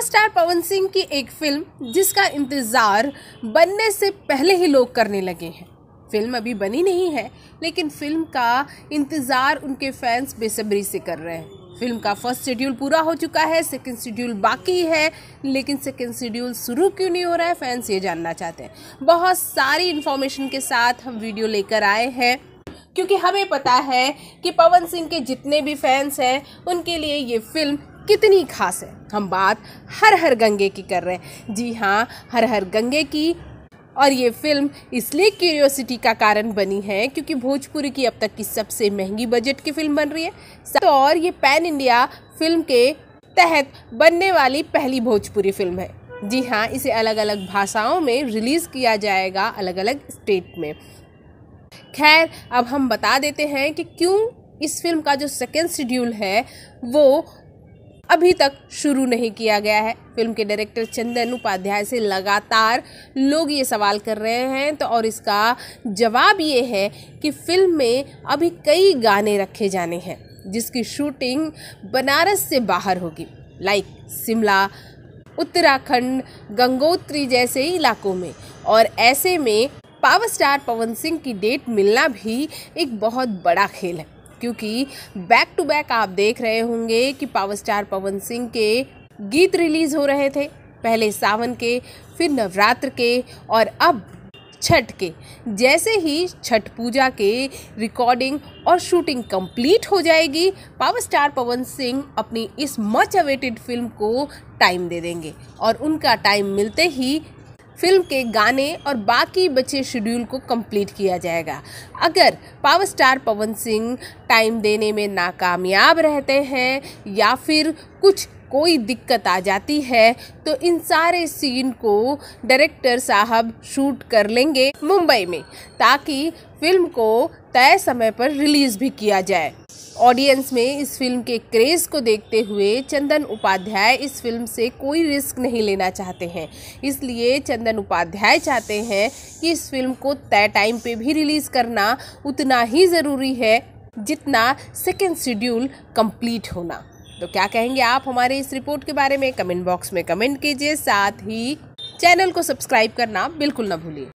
super star Pawan Singh की एक film जिसका इंतज़ार बनने से पहले ही लोग करने लगे हैं फिल्म अभी बनी नहीं है लेकिन फिल्म का इंतज़ार उनके फैंस बेसब्री से कर रहे हैं फिल्म का फर्स्ट शेड्यूल पूरा हो चुका है सेकंड शेड्यूल बाकी है लेकिन सेकंड शेड्यूल शुरू क्यों नहीं हो रहा है फैंस ये जानना चाहते हैं बहुत सारी इन्फॉर्मेशन के साथ हम वीडियो लेकर आए हैं क्योंकि हमें पता है कि पवन सिंह के जितने भी फैंस हैं उनके लिए ये फिल्म कितनी खास है हम बात हर हर गंगे की कर रहे हैं जी हाँ हर हर गंगे की और ये फिल्म इसलिए क्यूरियोसिटी का कारण बनी है क्योंकि भोजपुरी की अब तक की सबसे महंगी बजट की फिल्म बन रही है तो और ये पैन इंडिया फिल्म के तहत बनने वाली पहली भोजपुरी फिल्म है जी हाँ इसे अलग अलग भाषाओं में रिलीज़ किया जाएगा अलग अलग स्टेट में खैर अब हम बता देते हैं कि क्यों इस फिल्म का जो सेकेंड शेड्यूल है वो अभी तक शुरू नहीं किया गया है फिल्म के डायरेक्टर चंदन उपाध्याय से लगातार लोग ये सवाल कर रहे हैं तो और इसका जवाब ये है कि फिल्म में अभी कई गाने रखे जाने हैं जिसकी शूटिंग बनारस से बाहर होगी लाइक शिमला उत्तराखंड गंगोत्री जैसे इलाकों में और ऐसे में पावर स्टार पवन सिंह की डेट मिलना भी एक बहुत बड़ा खेल है क्योंकि बैक टू बैक आप देख रहे होंगे कि पावर स्टार पवन सिंह के गीत रिलीज़ हो रहे थे पहले सावन के फिर नवरात्र के और अब छठ के जैसे ही छठ पूजा के रिकॉर्डिंग और शूटिंग कंप्लीट हो जाएगी पावर स्टार पवन सिंह अपनी इस मच अवेटेड फिल्म को टाइम दे देंगे और उनका टाइम मिलते ही फिल्म के गाने और बाकी बचे शेड्यूल को कंप्लीट किया जाएगा अगर power star Pawan Singh time देने में नाकामयाब रहते हैं या फिर कुछ कोई दिक्कत आ जाती है तो इन सारे सीन को डायरेक्टर साहब शूट कर लेंगे मुंबई में ताकि फिल्म को तय समय पर रिलीज़ भी किया जाए ऑडियंस में इस फिल्म के क्रेज़ को देखते हुए चंदन उपाध्याय इस फिल्म से कोई रिस्क नहीं लेना चाहते हैं इसलिए चंदन उपाध्याय चाहते हैं कि इस फिल्म को तय टाइम पे भी रिलीज़ करना उतना ही ज़रूरी है जितना सेकेंड शेड्यूल कंप्लीट होना तो क्या कहेंगे आप हमारे इस रिपोर्ट के बारे में कमेंट बॉक्स में कमेंट कीजिए साथ ही चैनल को सब्सक्राइब करना बिल्कुल ना भूलिए